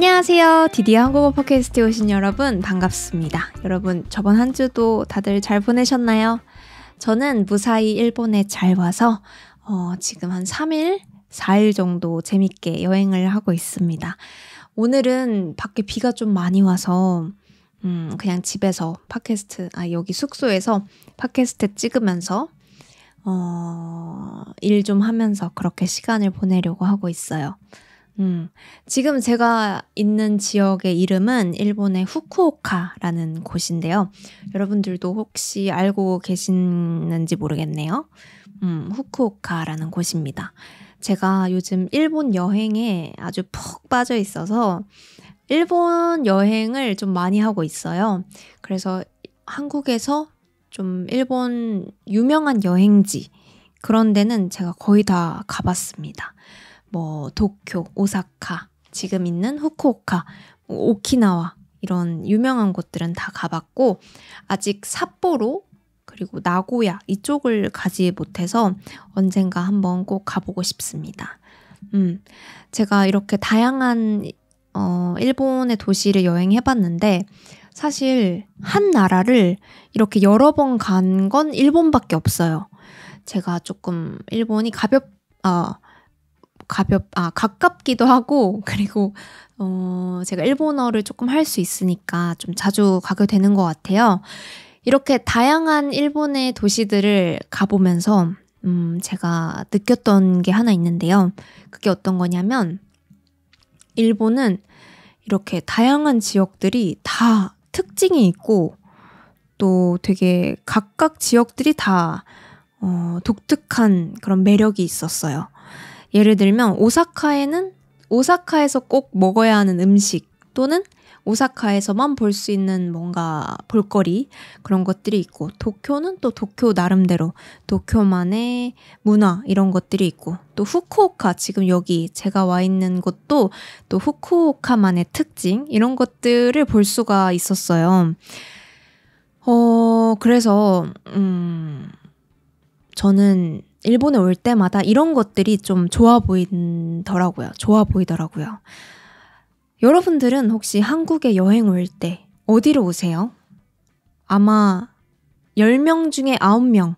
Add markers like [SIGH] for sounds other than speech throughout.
안녕하세요. 디디어 한국어 팟캐스트에 오신 여러분 반갑습니다. 여러분 저번 한 주도 다들 잘 보내셨나요? 저는 무사히 일본에 잘 와서 어, 지금 한 3일, 4일 정도 재밌게 여행을 하고 있습니다. 오늘은 밖에 비가 좀 많이 와서 음, 그냥 집에서 팟캐스트, 아, 여기 숙소에서 팟캐스트 찍으면서, 어, 일 좀 하면서 그렇게 시간을 보내려고 하고 있어요. 음, 지금 제가 있는 지역의 이름은 일본의 후쿠오카라는 곳인데요. 여러분들도 혹시 알고 계시는지 모르겠네요. 음, 후쿠오카라는 곳입니다. 제가 요즘 일본 여행에 아주 푹 빠져 있어서 일본 여행을 좀 많이 하고 있어요. 그래서 한국에서 좀 일본 유명한 여행지 그런 데는 제가 거의 다 가봤습니다. 뭐 도쿄, 오사카, 지금 있는 후쿠오카, 오키나와 이런 유명한 곳들은 다 가봤고 아직 삿포로 그리고 나고야 이쪽을 가지 못해서 언젠가 한번 꼭 가보고 싶습니다. 음, 제가 이렇게 다양한 어, 일본의 도시를 여행해봤는데 사실 한 나라를 이렇게 여러 번 간 건 일본밖에 없어요. 제가 조금 일본이 가볍 어, 가볍 아 가깝기도 하고 [LAUGHS] 그리고 어 제가 일본어를 조금 할 수 있으니까 좀 자주 가게 되는 것 같아요. 이렇게 다양한 일본의 도시들을 가보면서 음 제가 느꼈던 게 하나 있는데요. 그게 어떤 거냐면 일본은 이렇게 다양한 지역들이 다 특징이 있고 또 되게 각각 지역들이 다 어, 독특한 그런 매력이 있었어요. 예를 들면 오사카에는 오사카에서 꼭 먹어야 하는 음식 또는 오사카에서만 볼 수 있는 뭔가 볼거리 그런 것들이 있고 도쿄는 또 도쿄 나름대로 도쿄만의 문화 이런 것들이 있고 또 후쿠오카 지금 여기 제가 와 있는 곳도 또 후쿠오카만의 특징 이런 것들을 볼 수가 있었어요. 어 그래서 음 저는 일본에 올 때마다 이런 것들이 좀 좋아 보이더라고요. 좋아 보이더라고요. 여러분들은 혹시 한국에 여행 올 때 어디로 오세요? 아마 10명 중에 9명,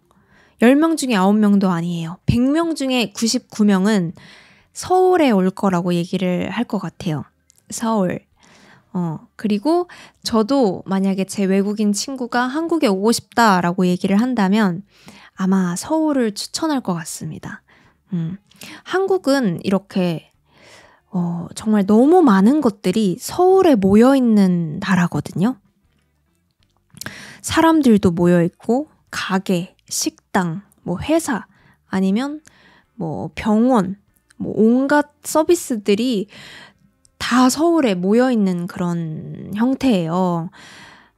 10명 중에 9명도 아니에요. 100명 중에 99명은 서울에 올 거라고 얘기를 할 것 같아요. 서울. 어, 그리고 저도 만약에 제 외국인 친구가 한국에 오고 싶다라고 얘기를 한다면 아마 서울을 추천할 것 같습니다. 음, 한국은 이렇게 어, 정말 너무 많은 것들이 서울에 모여 있는 나라거든요. 사람들도 모여 있고 가게, 식당, 뭐 회사 아니면 뭐 병원, 뭐 온갖 서비스들이 다 서울에 모여 있는 그런 형태예요.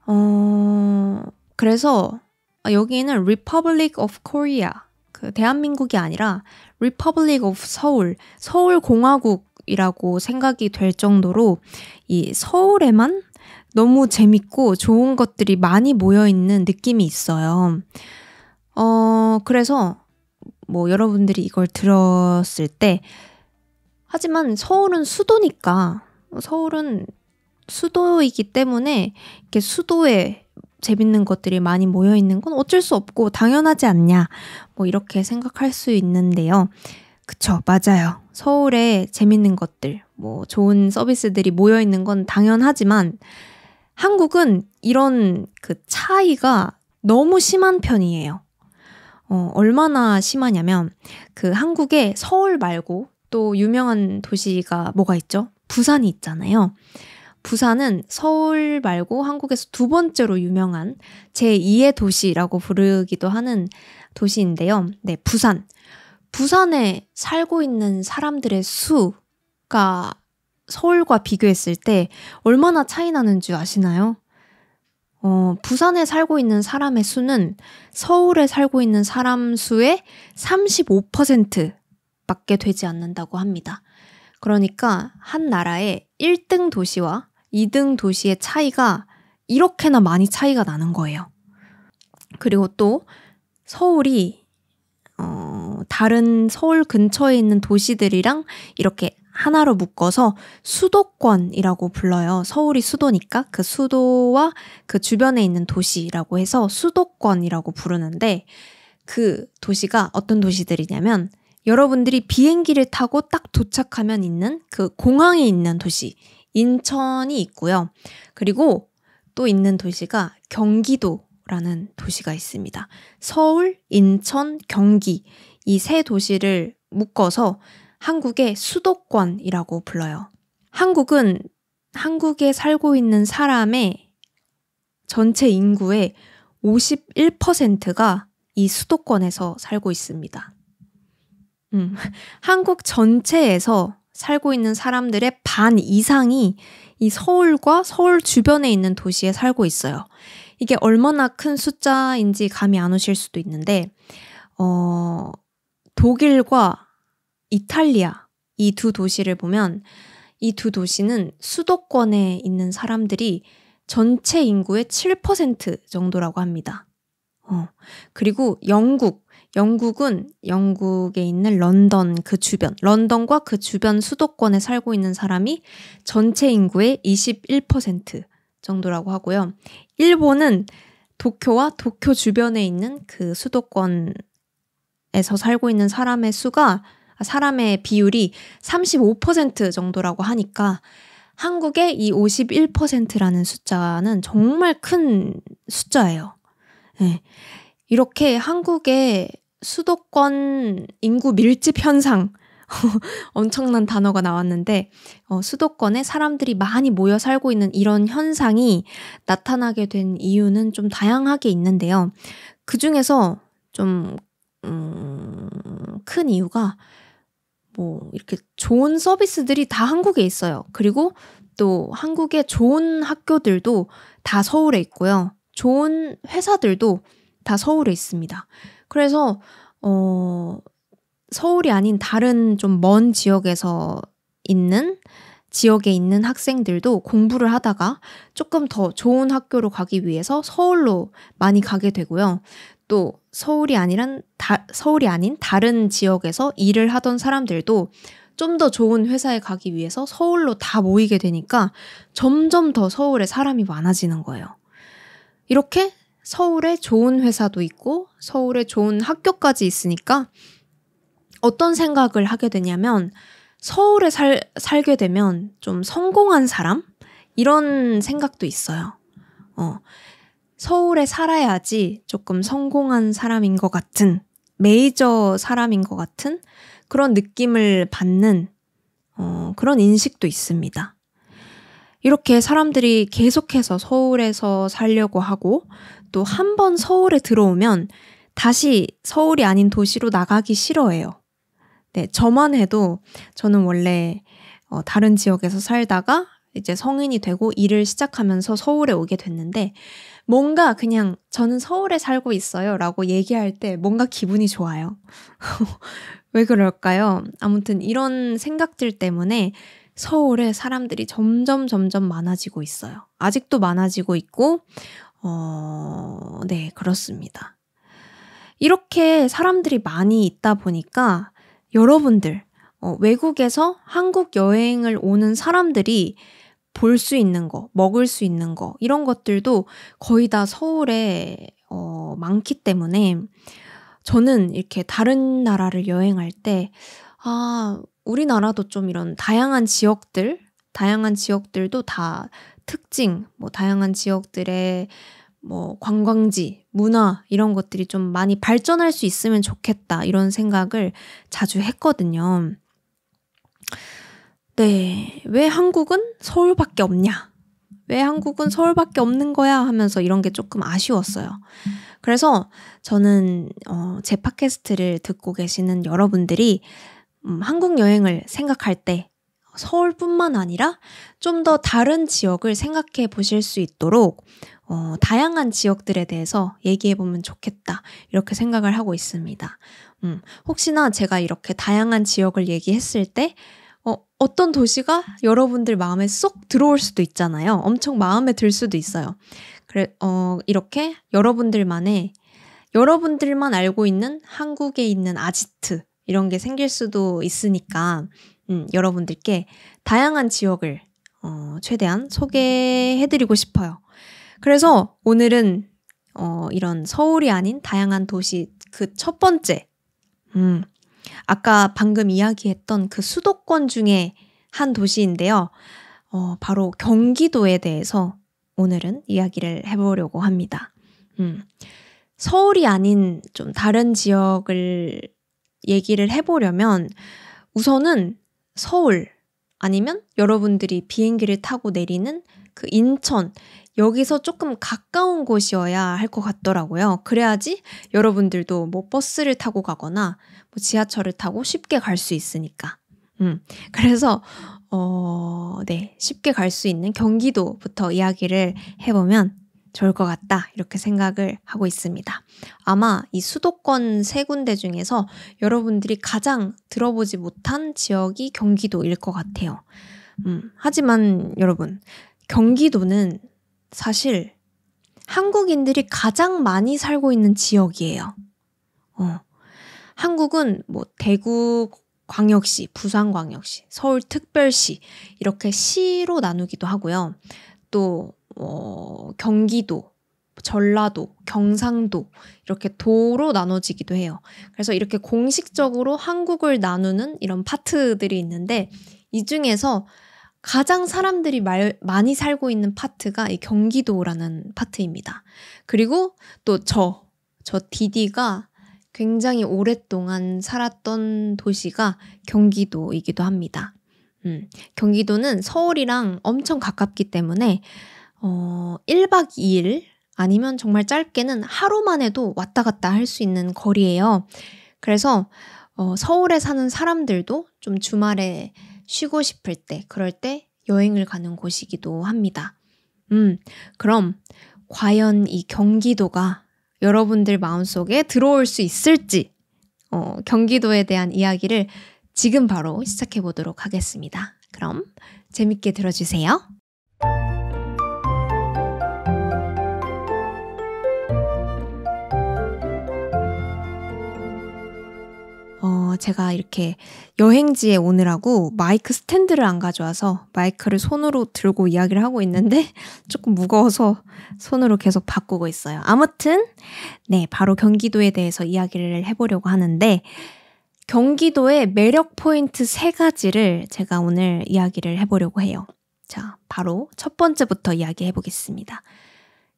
어, 그래서 아, 여기는 Republic of Korea 그 대한민국이 아니라 Republic of 서울 서울 공화국이라고 생각이 될 정도로 이 서울에만 너무 재밌고 좋은 것들이 많이 모여 있는 느낌이 있어요. 어 그래서 뭐 여러분들이 이걸 들었을 때 하지만 서울은 수도니까 서울은 수도이기 때문에 이렇게 수도에 재밌는 것들이 많이 모여 있는 건 어쩔 수 없고 당연하지 않냐. 뭐 이렇게 생각할 수 있는데요. 그쵸, 맞아요. 서울에 재밌는 것들, 뭐 좋은 서비스들이 모여 있는 건 당연하지만 한국은 이런 그 차이가 너무 심한 편이에요. 어, 얼마나 심하냐면 그 한국에 서울 말고 또 유명한 도시가 뭐가 있죠? 부산이 있잖아요. 부산은 서울 말고 한국에서 두 번째로 유명한 제2의 도시라고 부르기도 하는 도시인데요. 네, 부산. 부산에 살고 있는 사람들의 수가 서울과 비교했을 때 얼마나 차이 나는 줄 아시나요? 어, 부산에 살고 있는 사람의 수는 서울에 살고 있는 사람 수의 35% 밖에 되지 않는다고 합니다. 그러니까 한 나라의 1등 도시와 2등 도시의 차이가 이렇게나 많이 차이가 나는 거예요. 그리고 또 서울이 어, 다른 서울 근처에 있는 도시들이랑 이렇게 하나로 묶어서 수도권이라고 불러요. 서울이 수도니까 그 수도와 그 주변에 있는 도시라고 해서 수도권이라고 부르는데 그 도시가 어떤 도시들이냐면 여러분들이 비행기를 타고 딱 도착하면 있는 그 공항에 있는 도시 인천이 있고요. 그리고 또 있는 도시가 경기도라는 도시가 있습니다. 서울, 인천, 경기 이 세 도시를 묶어서 한국의 수도권이라고 불러요. 한국은 한국에 살고 있는 사람의 전체 인구의 51%가 이 수도권에서 살고 있습니다. 음, 한국 전체에서 살고 있는 사람들의 반 이상이 이 서울과 서울 주변에 있는 도시에 살고 있어요. 이게 얼마나 큰 숫자인지 감이 안 오실 수도 있는데, 어, 독일과 이탈리아 이 두 도시를 보면 이 두 도시는 수도권에 있는 사람들이 전체 인구의 7% 정도라고 합니다. 어, 그리고 영국, 영국은 영국에 있는 런던 그 주변, 런던과 그 주변 수도권에 살고 있는 사람이 전체 인구의 21% 정도라고 하고요. 일본은 도쿄와 도쿄 주변에 있는 그 수도권에서 살고 있는 사람의 수가 아, 사람의 비율이 35% 정도라고 하니까 한국의 이 51%라는 숫자는 정말 큰 숫자예요. 네. 이렇게 한국의 수도권 인구 밀집 현상 [LAUGHS] 엄청난 단어가 나왔는데 어, 수도권에 사람들이 많이 모여 살고 있는 이런 현상이 나타나게 된 이유는 좀 다양하게 있는데요. 그 중에서 좀큰 음, 이유가 뭐 이렇게 좋은 서비스들이 다 한국에 있어요. 그리고 또 한국의 좋은 학교들도 다 서울에 있고요. 좋은 회사들도 다 서울에 있습니다. 그래서 어 서울이 아닌 다른 좀 먼 지역에서 있는 지역에 있는 학생들도 공부를 하다가 조금 더 좋은 학교로 가기 위해서 서울로 많이 가게 되고요. 또 서울이 아니란 다, 서울이 아닌 다른 지역에서 일을 하던 사람들도 좀 더 좋은 회사에 가기 위해서 서울로 다 모이게 되니까 점점 더 서울에 사람이 많아지는 거예요. 이렇게 서울에 좋은 회사도 있고 서울에 좋은 학교까지 있으니까 어떤 생각을 하게 되냐면 서울에 살, 살게 되면 좀 성공한 사람? 이런 생각도 있어요. 어, 서울에 살아야지 조금 성공한 사람인 것 같은, 메이저 사람인 것 같은 그런 느낌을 받는 어, 그런 인식도 있습니다. 이렇게 사람들이 계속해서 서울에서 살려고 하고 또 한 번 서울에 들어오면 다시 서울이 아닌 도시로 나가기 싫어해요. 네, 저만 해도 저는 원래 어, 다른 지역에서 살다가 이제 성인이 되고 일을 시작하면서 서울에 오게 됐는데 뭔가 그냥 저는 서울에 살고 있어요 라고 얘기할 때 뭔가 기분이 좋아요. [LAUGHS] 왜 그럴까요? 아무튼 이런 생각들 때문에 서울에 사람들이 점점 점점 많아지고 있어요. 아직도 많아지고 있고, 어, 네, 그렇습니다. 이렇게 사람들이 많이 있다 보니까 여러분들, 어, 외국에서 한국 여행을 오는 사람들이 볼 수 있는 거, 먹을 수 있는 거, 이런 것들도 거의 다 서울에 어, 많기 때문에 저는 이렇게 다른 나라를 여행할 때 아, 우리나라도 좀 이런 다양한 지역들, 다양한 지역들도 다 특징, 뭐 다양한 지역들의 뭐 관광지, 문화 이런 것들이 좀 많이 발전할 수 있으면 좋겠다 이런 생각을 자주 했거든요. 네, 왜 한국은 서울밖에 없냐? 왜 한국은 서울밖에 없는 거야? 하면서 이런 게 조금 아쉬웠어요. 그래서 저는 어, 제 팟캐스트를 듣고 계시는 여러분들이 음, 한국 여행을 생각할 때 서울뿐만 아니라 좀 더 다른 지역을 생각해 보실 수 있도록 어, 다양한 지역들에 대해서 얘기해 보면 좋겠다 이렇게 생각을 하고 있습니다. 음, 혹시나 제가 이렇게 다양한 지역을 얘기했을 때 어, 어떤 도시가 여러분들 마음에 쏙 들어올 수도 있잖아요. 엄청 마음에 들 수도 있어요. 그래, 어, 이렇게 여러분들만의 여러분들만 알고 있는 한국에 있는 아지트 이런 게 생길 수도 있으니까 음, 여러분들께 다양한 지역을 어, 최대한 소개해드리고 싶어요. 그래서 오늘은 어, 이런 서울이 아닌 다양한 도시 그 첫 번째, 음, 아까 방금 이야기했던 그 수도권 중에 한 도시인데요. 어, 바로 경기도에 대해서 오늘은 이야기를 해보려고 합니다. 음, 서울이 아닌 좀 다른 지역을 얘기를 해보려면 우선은 서울 아니면 여러분들이 비행기를 타고 내리는 그 인천 여기서 조금 가까운 곳이어야 할 것 같더라고요. 그래야지 여러분들도 뭐 버스를 타고 가거나 뭐 지하철을 타고 쉽게 갈 수 있으니까. 음. 그래서 어, 네. 쉽게 갈 수 있는 경기도부터 이야기를 해 보면 좋을 것 같다 이렇게 생각을 하고 있습니다. 아마 이 수도권 세 군데 중에서 여러분들이 가장 들어보지 못한 지역이 경기도일 것 같아요. 음, 하지만 여러분 경기도는 사실 한국인들이 가장 많이 살고 있는 지역이에요. 어. 한국은 뭐 대구 광역시, 부산 광역시, 서울 특별시 이렇게 시로 나누기도 하고요. 또 어, 경기도, 전라도, 경상도 이렇게 도로 나눠지기도 해요. 그래서 이렇게 공식적으로 한국을 나누는 이런 파트들이 있는데 이 중에서 가장 사람들이 말, 많이 살고 있는 파트가 이 경기도라는 파트입니다. 그리고 또 저, 저 디디가 굉장히 오랫동안 살았던 도시가 경기도이기도 합니다. 음, 경기도는 서울이랑 엄청 가깝기 때문에 어, 1박 2일 아니면 정말 짧게는 하루만 해도 왔다 갔다 할 수 있는 거리예요. 그래서 어, 서울에 사는 사람들도 좀 주말에 쉬고 싶을 때, 그럴 때 여행을 가는 곳이기도 합니다. 음, 그럼 과연 이 경기도가 여러분들 마음속에 들어올 수 있을지, 어, 경기도에 대한 이야기를 지금 바로 시작해 보도록 하겠습니다. 그럼 재밌게 들어주세요. 제가 이렇게 여행지에 오느라고 마이크 스탠드를 안 가져와서 마이크를 손으로 들고 이야기를 하고 있는데 [LAUGHS] 조금 무거워서 손으로 계속 바꾸고 있어요. 아무튼, 네, 바로 경기도에 대해서 이야기를 해보려고 하는데, 경기도의 매력 포인트 세 가지를 제가 오늘 이야기를 해보려고 해요. 자, 바로 첫 번째부터 이야기해 보겠습니다.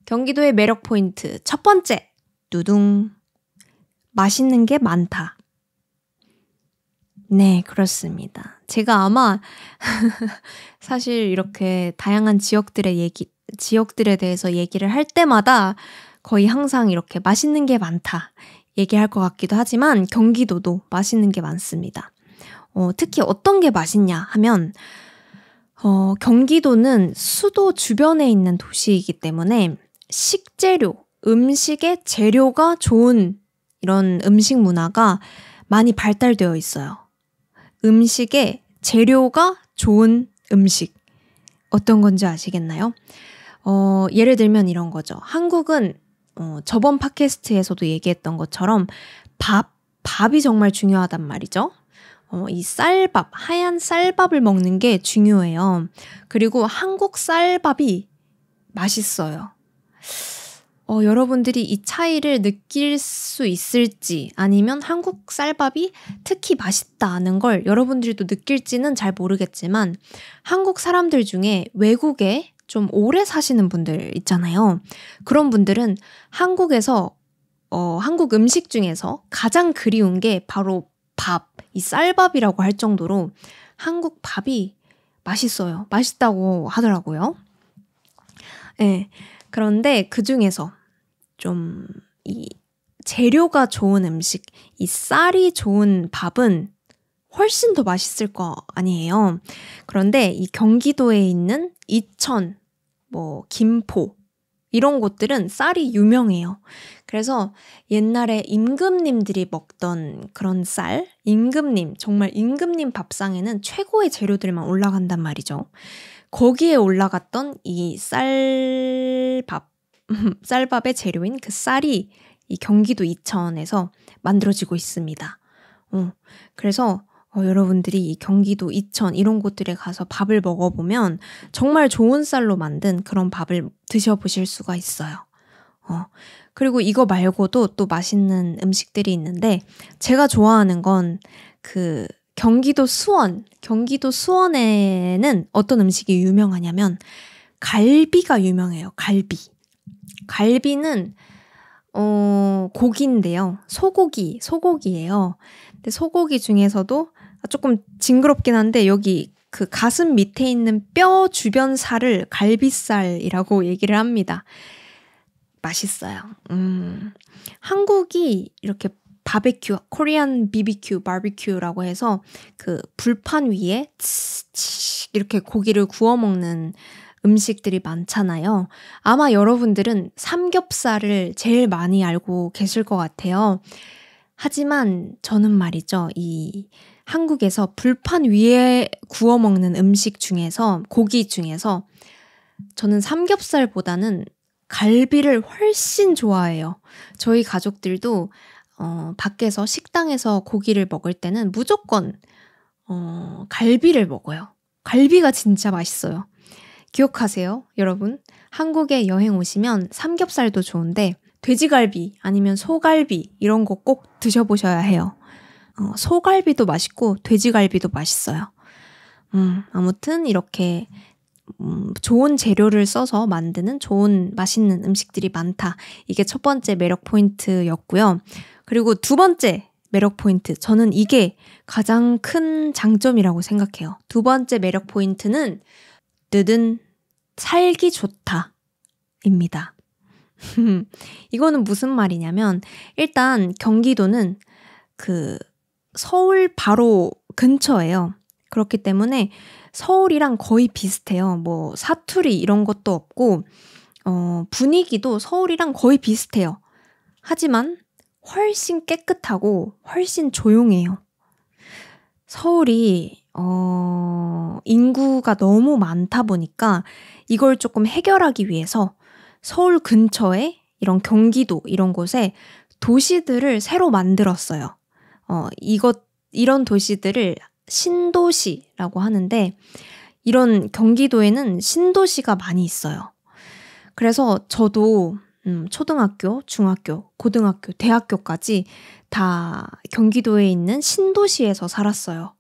경기도의 매력 포인트 첫 번째. 누둥. 맛있는 게 많다. 네, 그렇습니다. 제가 아마 [LAUGHS] 사실 이렇게 다양한 지역들의 얘기, 지역들에 대해서 얘기를 할 때마다 거의 항상 이렇게 맛있는 게 많다 얘기할 것 같기도 하지만 경기도도 맛있는 게 많습니다. 어, 특히 어떤 게 맛있냐 하면 어, 경기도는 수도 주변에 있는 도시이기 때문에 식재료, 음식의 재료가 좋은 이런 음식 문화가 많이 발달되어 있어요. 음식의 재료가 좋은 음식. 어떤 건지 아시겠나요? 어, 예를 들면 이런 거죠. 한국은 어, 저번 팟캐스트에서도 얘기했던 것처럼 밥, 밥이 정말 중요하단 말이죠. 어, 이 쌀밥, 하얀 쌀밥을 먹는 게 중요해요. 그리고 한국 쌀밥이 맛있어요. 어, 여러분들이 이 차이를 느낄 수 있을지 아니면 한국 쌀밥이 특히 맛있다는 걸 여러분들이 또 느낄지는 잘 모르겠지만 한국 사람들 중에 외국에 좀 오래 사시는 분들 있잖아요. 그런 분들은 한국에서 어, 한국 음식 중에서 가장 그리운 게 바로 밥, 이 쌀밥이라고 할 정도로 한국 밥이 맛있어요. 맛있다고 하더라고요. 예. 네. 그런데 그 중에서 좀 이 재료가 좋은 음식, 이 쌀이 좋은 밥은 훨씬 더 맛있을 거 아니에요. 그런데 이 경기도에 있는 이천, 뭐 김포 이런 곳들은 쌀이 유명해요. 그래서 옛날에 임금님들이 먹던 그런 쌀, 임금님, 정말 임금님 밥상에는 최고의 재료들만 올라간단 말이죠. 거기에 올라갔던 이 쌀밥, [LAUGHS] 쌀밥의 재료인 그 쌀이 이 경기도 이천에서 만들어지고 있습니다. 어, 그래서 어, 여러분들이 이 경기도 이천 이런 곳들에 가서 밥을 먹어보면 정말 좋은 쌀로 만든 그런 밥을 드셔보실 수가 있어요. 어, 그리고 이거 말고도 또 맛있는 음식들이 있는데 제가 좋아하는 건그 경기도 수원, 경기도 수원에는 어떤 음식이 유명하냐면 갈비가 유명해요. 갈비. 갈비는 어, 고기인데요. 소고기, 소고기예요. 근데 소고기 중에서도 조금 징그럽긴 한데 여기 그 가슴 밑에 있는 뼈 주변 살을 갈비살이라고 얘기를 합니다. 맛있어요. 음. 한국이 이렇게 바베큐, 코리안 비비큐, 바비큐라고 해서 그 불판 위에 치치 이렇게 고기를 구워 먹는 음식들이 많잖아요. 아마 여러분들은 삼겹살을 제일 많이 알고 계실 것 같아요. 하지만 저는 말이죠. 이 한국에서 불판 위에 구워 먹는 음식 중에서 고기 중에서 저는 삼겹살보다는 갈비를 훨씬 좋아해요. 저희 가족들도 어, 밖에서 식당에서 고기를 먹을 때는 무조건 어, 갈비를 먹어요. 갈비가 진짜 맛있어요. 기억하세요, 여러분. 한국에 여행 오시면 삼겹살도 좋은데 돼지갈비 아니면 소갈비 이런 거 꼭 드셔보셔야 해요. 어, 소갈비도 맛있고 돼지갈비도 맛있어요. 음, 아무튼 이렇게 음, 좋은 재료를 써서 만드는 좋은 맛있는 음식들이 많다. 이게 첫 번째 매력 포인트였고요. 그리고 두 번째 매력 포인트. 저는 이게 가장 큰 장점이라고 생각해요. 두 번째 매력 포인트는 뜨든 살기 좋다입니다. [LAUGHS] 이거는 무슨 말이냐면 일단 경기도는 그 서울 바로 근처예요. 그렇기 때문에 서울이랑 거의 비슷해요. 뭐 사투리 이런 것도 없고 어 분위기도 서울이랑 거의 비슷해요. 하지만 훨씬 깨끗하고 훨씬 조용해요. 서울이 어, 인구가 너무 많다 보니까 이걸 조금 해결하기 위해서 서울 근처에 이런 경기도 이런 곳에 도시들을 새로 만들었어요. 어, 이것, 이런 도시들을 신도시라고 하는데 이런 경기도에는 신도시가 많이 있어요. 그래서 저도 음, 초등학교, 중학교, 고등학교, 대학교까지 다 경기도에 있는 신도시에서 살았어요.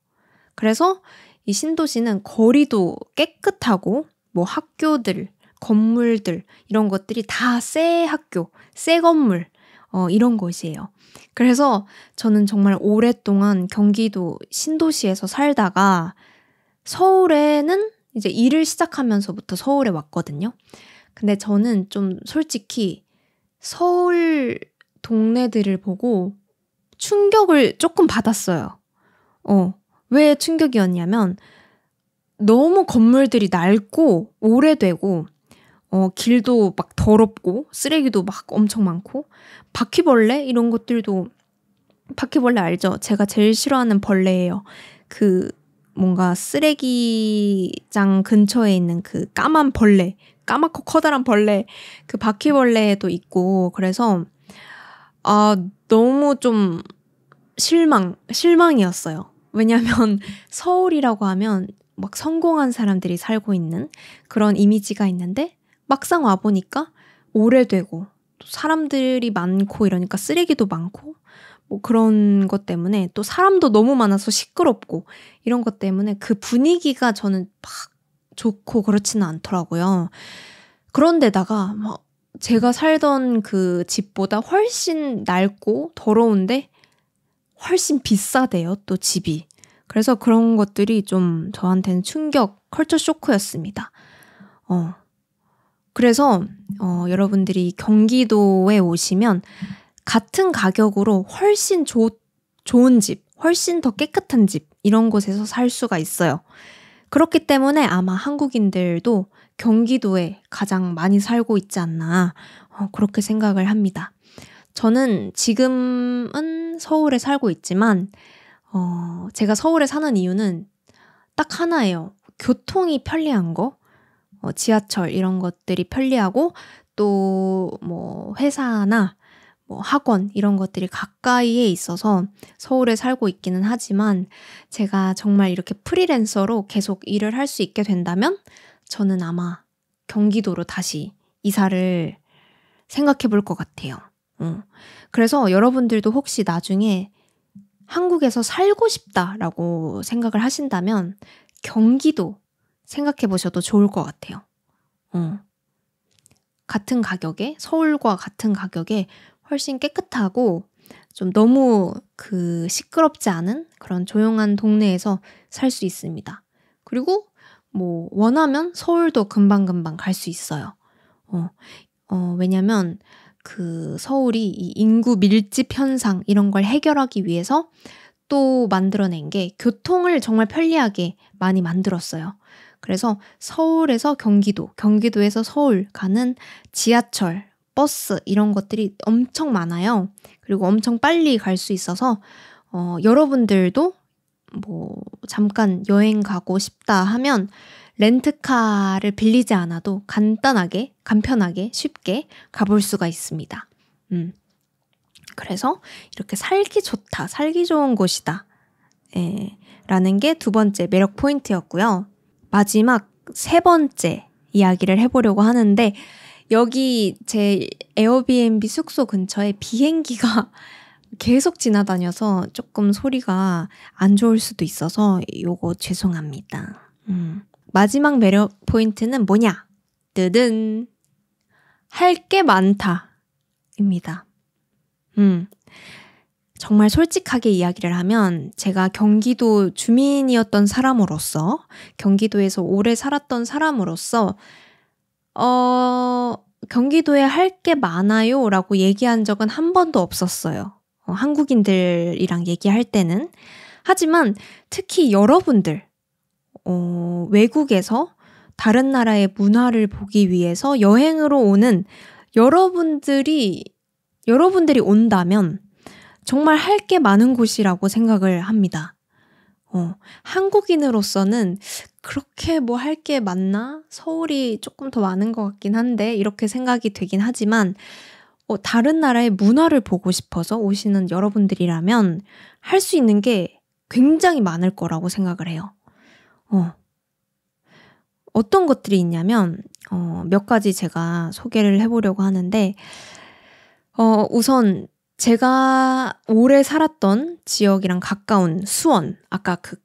그래서 이 신도시는 거리도 깨끗하고 뭐 학교들, 건물들 이런 것들이 다 새 학교, 새 건물 어, 이런 것이에요. 그래서 저는 정말 오랫동안 경기도 신도시에서 살다가 서울에는 이제 일을 시작하면서부터 서울에 왔거든요. 근데 저는 좀 솔직히 서울 동네들을 보고 충격을 조금 받았어요. 어, 왜 충격이었냐면 너무 건물들이 낡고 오래되고 어, 길도 막 더럽고 쓰레기도 막 엄청 많고 바퀴벌레 이런 것들도 바퀴벌레 알죠? 제가 제일 싫어하는 벌레예요. 그 뭔가 쓰레기장 근처에 있는 그 까만 벌레 까맣고 커다란 벌레 그 바퀴벌레도 있고 그래서 아 너무 좀 실망 실망이었어요. 왜냐하면 [LAUGHS] 서울이라고 하면 막 성공한 사람들이 살고 있는 그런 이미지가 있는데 막상 와 보니까 오래되고 또 사람들이 많고 이러니까 쓰레기도 많고 뭐 그런 것 때문에 또 사람도 너무 많아서 시끄럽고 이런 것 때문에 그 분위기가 저는 막 좋고 그렇지는 않더라고요. 그런데다가 막 제가 살던 그 집보다 훨씬 낡고 더러운데 훨씬 비싸대요, 또 집이. 그래서 그런 것들이 좀 저한테는 충격, 컬처 쇼크였습니다. 어. 그래서, 어, 여러분들이 경기도에 오시면 같은 가격으로 훨씬 좋, 좋은 집, 훨씬 더 깨끗한 집, 이런 곳에서 살 수가 있어요. 그렇기 때문에 아마 한국인들도 경기도에 가장 많이 살고 있지 않나 어, 그렇게 생각을 합니다. 저는 지금은 서울에 살고 있지만 어, 제가 서울에 사는 이유는 딱 하나예요. 교통이 편리한 거, 어, 지하철 이런 것들이 편리하고 또 뭐 회사나 뭐 학원 이런 것들이 가까이에 있어서 서울에 살고 있기는 하지만 제가 정말 이렇게 프리랜서로 계속 일을 할 수 있게 된다면 저는 아마 경기도로 다시 이사를 생각해 볼 것 같아요. 어. 그래서 여러분들도 혹시 나중에 한국에서 살고 싶다라고 생각을 하신다면 경기도 생각해 보셔도 좋을 것 같아요. 어. 같은 가격에 서울과 같은 가격에 훨씬 깨끗하고 좀 너무 그 시끄럽지 않은 그런 조용한 동네에서 살 수 있습니다. 그리고 뭐 원하면 서울도 금방금방 갈 수 있어요. 어, 어, 왜냐면 그 서울이 이 인구 밀집 현상 이런 걸 해결하기 위해서 또 만들어낸 게 교통을 정말 편리하게 많이 만들었어요. 그래서 서울에서 경기도, 경기도에서 서울 가는 지하철 버스 이런 것들이 엄청 많아요. 그리고 엄청 빨리 갈 수 있어서 어, 여러분들도 뭐 잠깐 여행 가고 싶다 하면 렌트카를 빌리지 않아도 간단하게, 간편하게, 쉽게 가볼 수가 있습니다. 음. 그래서 이렇게 살기 좋다, 살기 좋은 곳이다. 에, 예, 라는 게 두 번째 매력 포인트였고요. 마지막 세 번째 이야기를 해보려고 하는데, 여기 제 에어비앤비 숙소 근처에 비행기가 [LAUGHS] 계속 지나다녀서 조금 소리가 안 좋을 수도 있어서 요거 죄송합니다. 음. 마지막 매력 포인트는 뭐냐? 뜨든 할 게 많다입니다. 음. 정말 솔직하게 이야기를 하면 제가 경기도 주민이었던 사람으로서 경기도에서 오래 살았던 사람으로서 어, 경기도에 할 게 많아요 라고 얘기한 적은 한 번도 없었어요. 어, 한국인들이랑 얘기할 때는. 하지만 특히 여러분들, 어, 외국에서 다른 나라의 문화를 보기 위해서 여행으로 오는 여러분들이, 여러분들이 온다면 정말 할 게 많은 곳이라고 생각을 합니다. 어, 한국인으로서는 그렇게 뭐 할 게 많나? 서울이 조금 더 많은 것 같긴 한데, 이렇게 생각이 되긴 하지만, 어, 다른 나라의 문화를 보고 싶어서 오시는 여러분들이라면 할 수 있는 게 굉장히 많을 거라고 생각을 해요. 어. 어떤 것들이 있냐면, 어, 몇 가지 제가 소개를 해보려고 하는데, 어, 우선 제가 오래 살았던 지역이랑 가까운 수원, 아까 그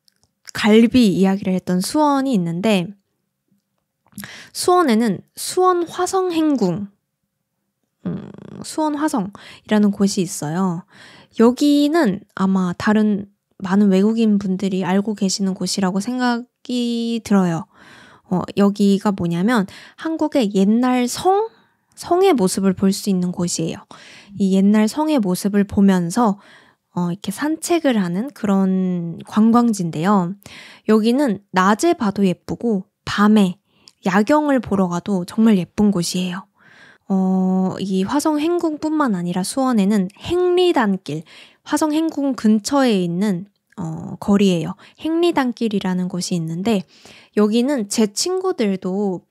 갈비 이야기를 했던 수원이 있는데 수원에는 수원 화성 행궁 음, 수원 화성이라는 곳이 있어요. 여기는 아마 다른 많은 외국인 분들이 알고 계시는 곳이라고 생각이 들어요. 어, 여기가 뭐냐면 한국의 옛날 성 성의 모습을 볼 수 있는 곳이에요. 이 옛날 성의 모습을 보면서 어, 이렇게 산책을 하는 그런 관광지인데요. 여기는 낮에 봐도 예쁘고 밤에 야경을 보러 가도 정말 예쁜 곳이에요. 어, 이 화성 행궁뿐만 아니라 수원에는 행리단길, 화성 행궁 근처에 있는 어, 거리예요. 행리단길이라는 곳이 있는데 여기는 제 친구들도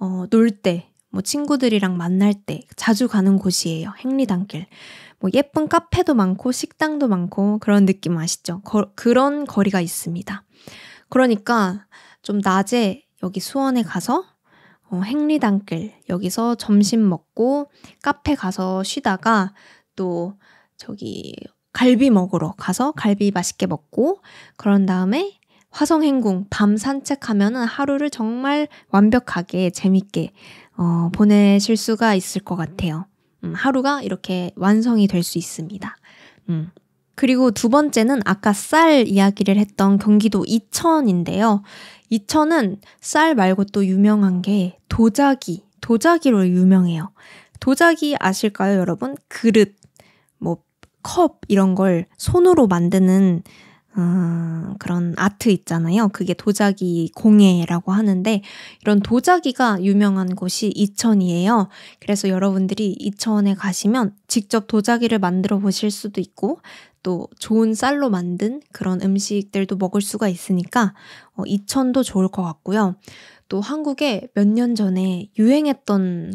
어, 놀 때, 뭐 친구들이랑 만날 때 자주 가는 곳이에요. 행리단길. 뭐 예쁜 카페도 많고 식당도 많고 그런 느낌 아시죠? 거, 그런 거리가 있습니다. 그러니까 좀 낮에 여기 수원에 가서 어, 행리단길 여기서 점심 먹고 카페 가서 쉬다가 또 저기 갈비 먹으러 가서 갈비 맛있게 먹고 그런 다음에 화성행궁 밤 산책하면은 하루를 정말 완벽하게 재밌게 어, 보내실 수가 있을 것 같아요. 음, 하루가 이렇게 완성이 될 수 있습니다. 음. 그리고 두 번째는 아까 쌀 이야기를 했던 경기도 이천인데요. 이천은 쌀 말고 또 유명한 게 도자기, 도자기로 유명해요. 도자기 아실까요, 여러분? 그릇, 뭐, 컵, 이런 걸 손으로 만드는 음, 그런 아트 있잖아요. 그게 도자기 공예라고 하는데 이런 도자기가 유명한 곳이 이천이에요. 그래서 여러분들이 이천에 가시면 직접 도자기를 만들어 보실 수도 있고 또 좋은 쌀로 만든 그런 음식들도 먹을 수가 있으니까 어, 이천도 좋을 것 같고요. 또 한국에 몇 년 전에 유행했던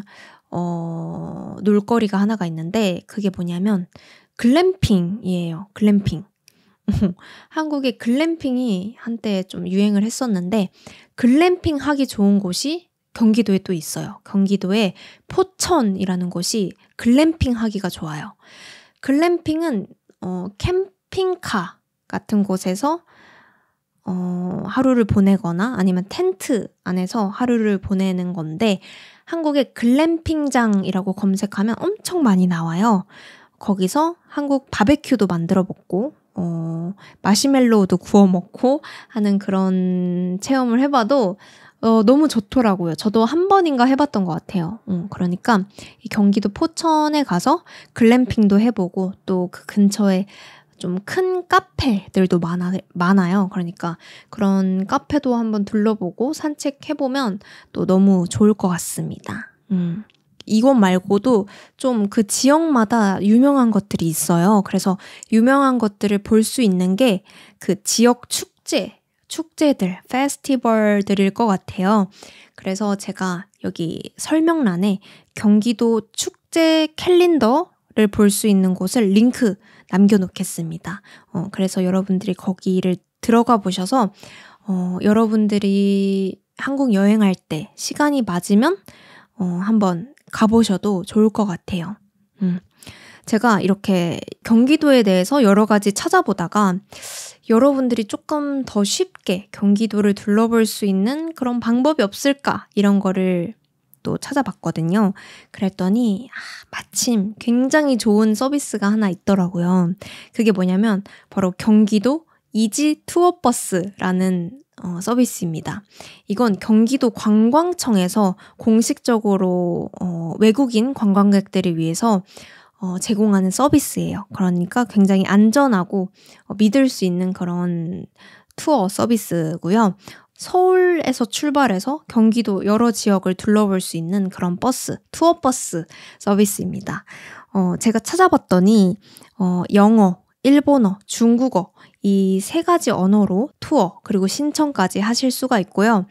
어, 놀거리가 하나가 있는데 그게 뭐냐면 글램핑이에요. 글램핑. [LAUGHS] 한국의 글램핑이 한때 좀 유행을 했었는데 글램핑 하기 좋은 곳이 경기도에 또 있어요. 경기도에 포천이라는 곳이 글램핑 하기가 좋아요. 글램핑은 어, 캠핑카 같은 곳에서 어, 하루를 보내거나 아니면 텐트 안에서 하루를 보내는 건데 한국의 글램핑장이라고 검색하면 엄청 많이 나와요. 거기서 한국 바베큐도 만들어 먹고 어, 마시멜로우도 구워 먹고 하는 그런 체험을 해봐도 어, 너무 좋더라고요. 저도 한 번인가 해봤던 것 같아요. 음, 그러니까 이 경기도 포천에 가서 글램핑도 해보고 또 그 근처에 좀 큰 카페들도 많아, 많아요. 그러니까 그런 카페도 한번 둘러보고 산책해보면 또 너무 좋을 것 같습니다. 음. 이것 말고도 좀 그 지역마다 유명한 것들이 있어요. 그래서 유명한 것들을 볼 수 있는 게 그 지역 축제, 축제들, 페스티벌들일 것 같아요. 그래서 제가 여기 설명란에 경기도 축제 캘린더를 볼 수 있는 곳을 링크 남겨놓겠습니다. 어, 그래서 여러분들이 거기를 들어가 보셔서 어, 여러분들이 한국 여행할 때 시간이 맞으면 어, 한번 가보셔도 좋을 것 같아요. 음. 제가 이렇게 경기도에 대해서 여러 가지 찾아보다가 여러분들이 조금 더 쉽게 경기도를 둘러볼 수 있는 그런 방법이 없을까 이런 거를 또 찾아봤거든요. 그랬더니 아, 마침 굉장히 좋은 서비스가 하나 있더라고요. 그게 뭐냐면 바로 경기도 이지 투어버스라는 어, 서비스입니다. 이건 경기도 관광청에서 공식적으로 어, 외국인 관광객들을 위해서 어, 제공하는 서비스예요. 그러니까 굉장히 안전하고 어, 믿을 수 있는 그런 투어 서비스고요. 서울에서 출발해서 경기도 여러 지역을 둘러볼 수 있는 그런 버스, 투어 버스 서비스입니다. 어, 제가 찾아봤더니 어, 영어, 일본어, 중국어, 이세 가지 언어로 투어 그리고 신청까지 하실 수가 있고요.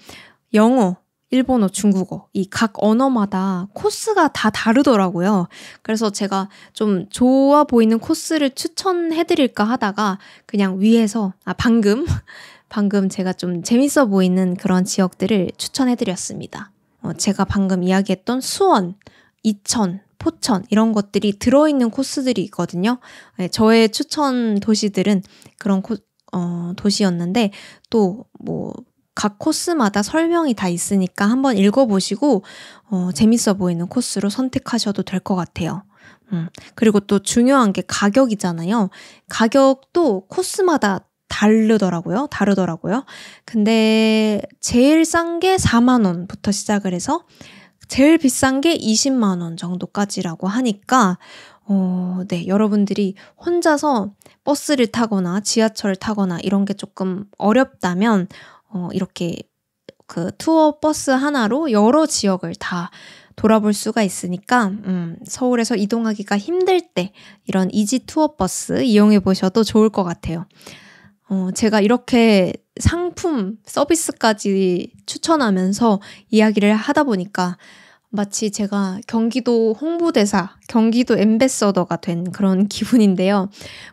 영어, 일본어, 중국어 이 각 언어마다 코스가 다 다르더라고요. 그래서 제가 좀 좋아 보이는 코스를 추천해 드릴까 하다가 그냥 위에서 아 방금 [LAUGHS] 방금 제가 좀 재밌어 보이는 그런 지역들을 추천해 드렸습니다. 어, 제가 방금 이야기했던 수원, 이천, 포천 이런 것들이 들어있는 코스들이 있거든요. 네, 저의 추천 도시들은 그런 코, 어, 도시였는데 또 뭐 각 코스마다 설명이 다 있으니까 한번 읽어보시고 어, 재밌어 보이는 코스로 선택하셔도 될 것 같아요. 음, 그리고 또 중요한 게 가격이잖아요. 가격도 코스마다 다르더라고요. 다르더라고요. 근데 제일 싼 게 4만 원부터 시작을 해서 제일 비싼 게 20만원 정도까지라고 하니까, 어, 네, 여러분들이 혼자서 버스를 타거나 지하철을 타거나 이런 게 조금 어렵다면, 어, 이렇게 그 투어 버스 하나로 여러 지역을 다 돌아볼 수가 있으니까 음, 서울에서 이동하기가 힘들 때 이런 이지 투어 버스 이용해 보셔도 좋을 것 같아요. 어, 제가 이렇게 상품 서비스까지 추천하면서 이야기를 하다 보니까 마치 제가 경기도 홍보대사, 경기도 엠베서더가 된 그런 [LAUGHS] 기분인데요.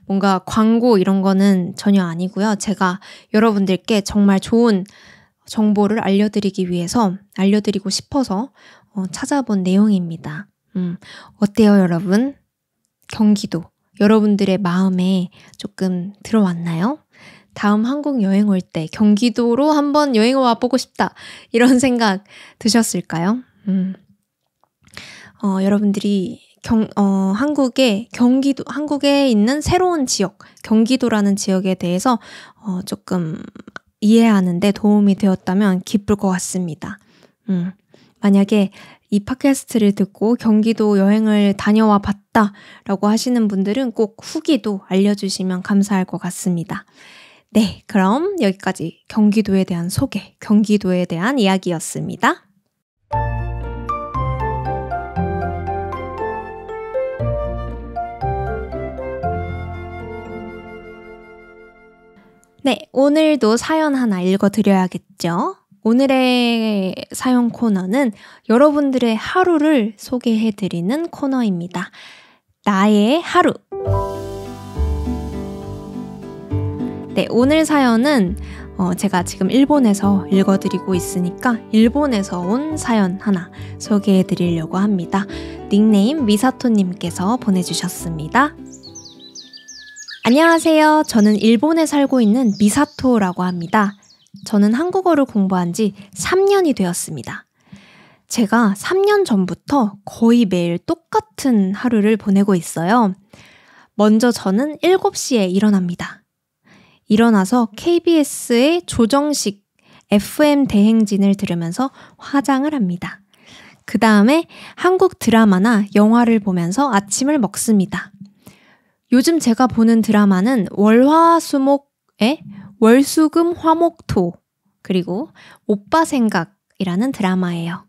뭔가 광고 이런 거는 전혀 아니고요. 제가 여러분들께 정말 좋은 정보를 알려드리기 위해서 알려드리고 싶어서 어, 찾아본 내용입니다. 음, 어때요, 여러분? 경기도 여러분들의 마음에 조금 들어왔나요? 다음 한국 여행 올 때 경기도로 한번 여행 와 보고 싶다 이런 생각 드셨을까요? 음. 어, 여러분들이 경, 어, 한국의 경기도, 한국에 있는 새로운 지역, 경기도라는 지역에 대해서 어, 조금 이해하는데 도움이 되었다면 기쁠 것 같습니다. 음, 만약에 이 팟캐스트를 듣고 경기도 여행을 다녀와 봤다 라고 하시는 분들은 꼭 후기도 알려주시면 감사할 것 같습니다. 네, 그럼 여기까지 경기도에 대한 소개, 경기도에 대한 이야기였습니다. 네, 오늘도 사연 하나 읽어드려야겠죠? 오늘의 사연 코너는 여러분들의 하루를 소개해드리는 코너입니다. 나의 하루. 네, 오늘 사연은 어, 제가 지금 일본에서 읽어드리고 있으니까 일본에서 온 사연 하나 소개해드리려고 합니다. 닉네임 미사토님께서 보내주셨습니다. 안녕하세요. 저는 일본에 살고 있는 미사토라고 합니다. 저는 한국어를 공부한 지 3년이 되었습니다. 제가 3년 전부터 거의 매일 똑같은 하루를 보내고 있어요. 먼저 저는 7시에 일어납니다. 일어나서 KBS의 조정식 FM 대행진을 들으면서 화장을 합니다. 그 다음에 한국 드라마나 영화를 보면서 아침을 먹습니다. 요즘 제가 보는 드라마는 월화수목의 월수금 화목토 그리고 오빠 생각이라는 드라마예요.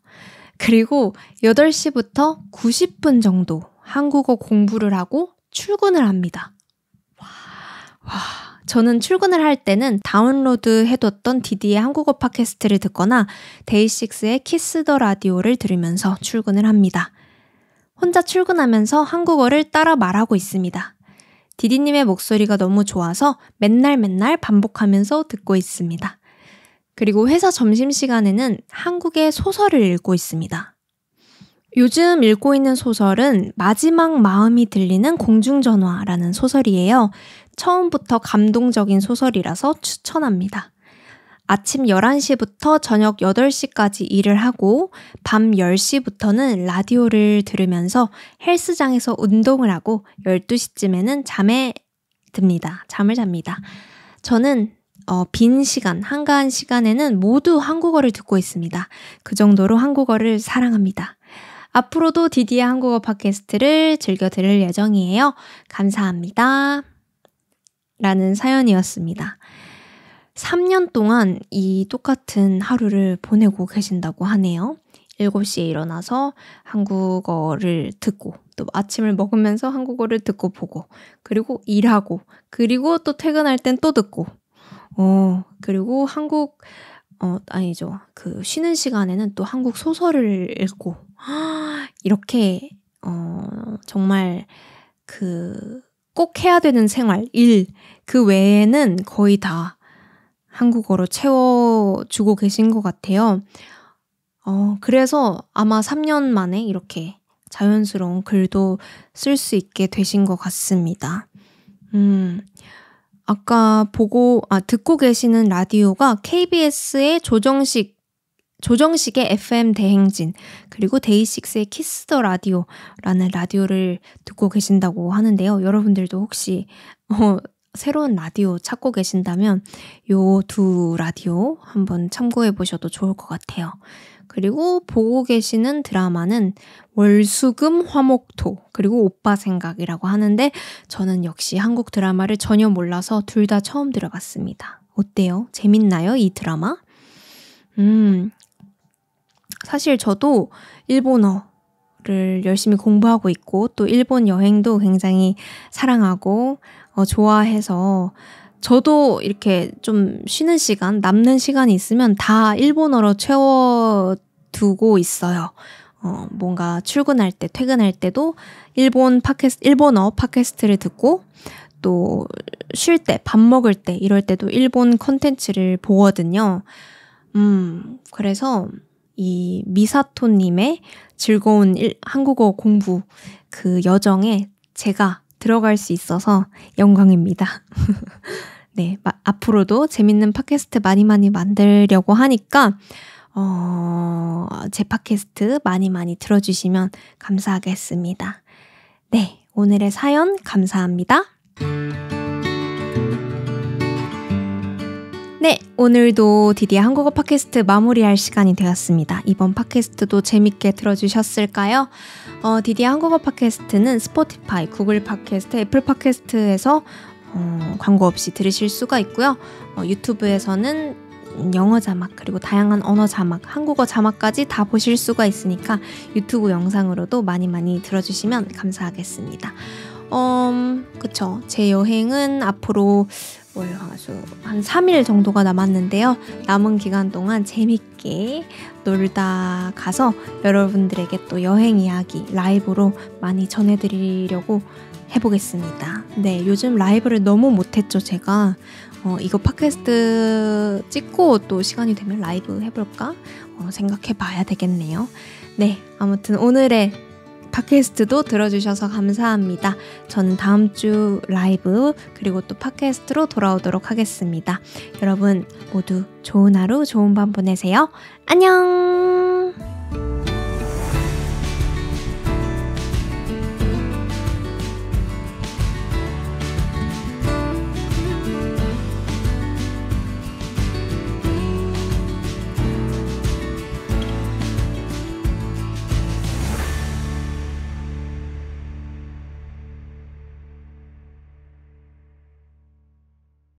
그리고 8시부터 90분 정도 한국어 공부를 하고 출근을 합니다. 와, 와. 저는 출근을 할 때는 다운로드 해뒀던 디디의 한국어 팟캐스트를 듣거나 데이식스의 키스 더 라디오를 들으면서 출근을 합니다. 혼자 출근하면서 한국어를 따라 말하고 있습니다. 디디님의 목소리가 너무 좋아서 맨날 맨날 반복하면서 듣고 있습니다. 그리고 회사 점심시간에는 한국의 소설을 읽고 있습니다. 요즘 읽고 있는 소설은 마지막 마음이 들리는 공중전화라는 소설이에요. 처음부터 감동적인 소설이라서 추천합니다. 아침 11시부터 저녁 8시까지 일을 하고 밤 10시부터는 라디오를 들으면서 헬스장에서 운동을 하고 12시쯤에는 잠에 듭니다. 잠을 잡니다. 저는 어, 빈 시간, 한가한 시간에는 모두 한국어를 듣고 있습니다. 그 정도로 한국어를 사랑합니다. 앞으로도 디디의 한국어 팟캐스트를 즐겨 들을 예정이에요. 감사합니다. 라는 사연이었습니다. 3년 동안 이 똑같은 하루를 보내고 계신다고 하네요. 7시에 일어나서 한국어를 듣고, 또 아침을 먹으면서 한국어를 듣고 보고, 그리고 일하고, 그리고 또 퇴근할 땐 또 듣고, 어, 그리고 한국, 어, 아니죠. 그 쉬는 시간에는 또 한국 소설을 읽고, [GASPS] 이렇게, 어, 정말 그, 꼭 해야 되는 생활, 일, 그 외에는 거의 다 한국어로 채워주고 계신 것 같아요. 어, 그래서 아마 3년 만에 이렇게 자연스러운 글도 쓸 수 있게 되신 것 같습니다. 음, 아까 보고, 아, 듣고 계시는 라디오가 KBS의 조정식, 조정식의 FM 대행진, 그리고 데이식스의 키스 더 라디오라는 라디오를 듣고 계신다고 하는데요. 여러분들도 혹시, 어, 새로운 라디오 찾고 계신다면 요 두 라디오 한번 참고해 보셔도 좋을 것 같아요. 그리고 보고 계시는 드라마는 월수금 화목토 그리고 오빠 생각이라고 하는데 저는 역시 한국 드라마를 전혀 몰라서 둘 다 처음 들어봤습니다. 어때요? 재밌나요? 이 드라마? 음. 사실 저도 일본어 를 열심히 공부하고 있고 또 일본 여행도 굉장히 사랑하고 어, 좋아해서 저도 이렇게 좀 쉬는 시간, 남는 시간이 있으면 다 일본어로 채워두고 있어요. 어, 뭔가 출근할 때, 퇴근할 때도 일본 팟캐스트, 일본어 팟캐스트를 듣고 또 쉴 때, 밥 먹을 때, 이럴 때도 일본 컨텐츠를 보거든요. 음, 그래서 이 미사토님의 즐거운 일, 한국어 공부 그 여정에 제가 들어갈 수 있어서 영광입니다. [LAUGHS] 네, 마, 앞으로도 재밌는 팟캐스트 많이 많이 만들려고 하니까 어, 제 팟캐스트 많이 많이 들어주시면 감사하겠습니다. 네, 오늘의 사연 감사합니다. 네, 오늘도 드디어 한국어 팟캐스트 마무리할 시간이 되었습니다. 이번 팟캐스트도 재밌게 들어주셨을까요? 어, 디디아 한국어 팟캐스트는 스포티파이, 구글 팟캐스트, 애플 팟캐스트에서 어, 광고 없이 들으실 수가 있고요. 어, 유튜브에서는 영어 자막 그리고 다양한 언어 자막, 한국어 자막까지 다 보실 수가 있으니까 유튜브 영상으로도 많이 많이 들어주시면 감사하겠습니다. 음, 그쵸. 제 여행은 앞으로 올 뭐 아주 한 3일 정도가 남았는데요. 남은 기간 동안 재밌게 놀다 가서 여러분들에게 또 여행 이야기 라이브로 많이 전해드리려고 해보겠습니다. 네, 요즘 라이브를 너무 못했죠, 제가. 어, 이거 팟캐스트 찍고 또 시간이 되면 라이브 해볼까? 어, 생각해 봐야 되겠네요. 네, 아무튼 오늘의 팟캐스트도 들어주셔서 감사합니다. 저는 다음 주 라이브 그리고 또 팟캐스트로 돌아오도록 하겠습니다. 여러분 모두 좋은 하루, 좋은 밤 보내세요. 안녕!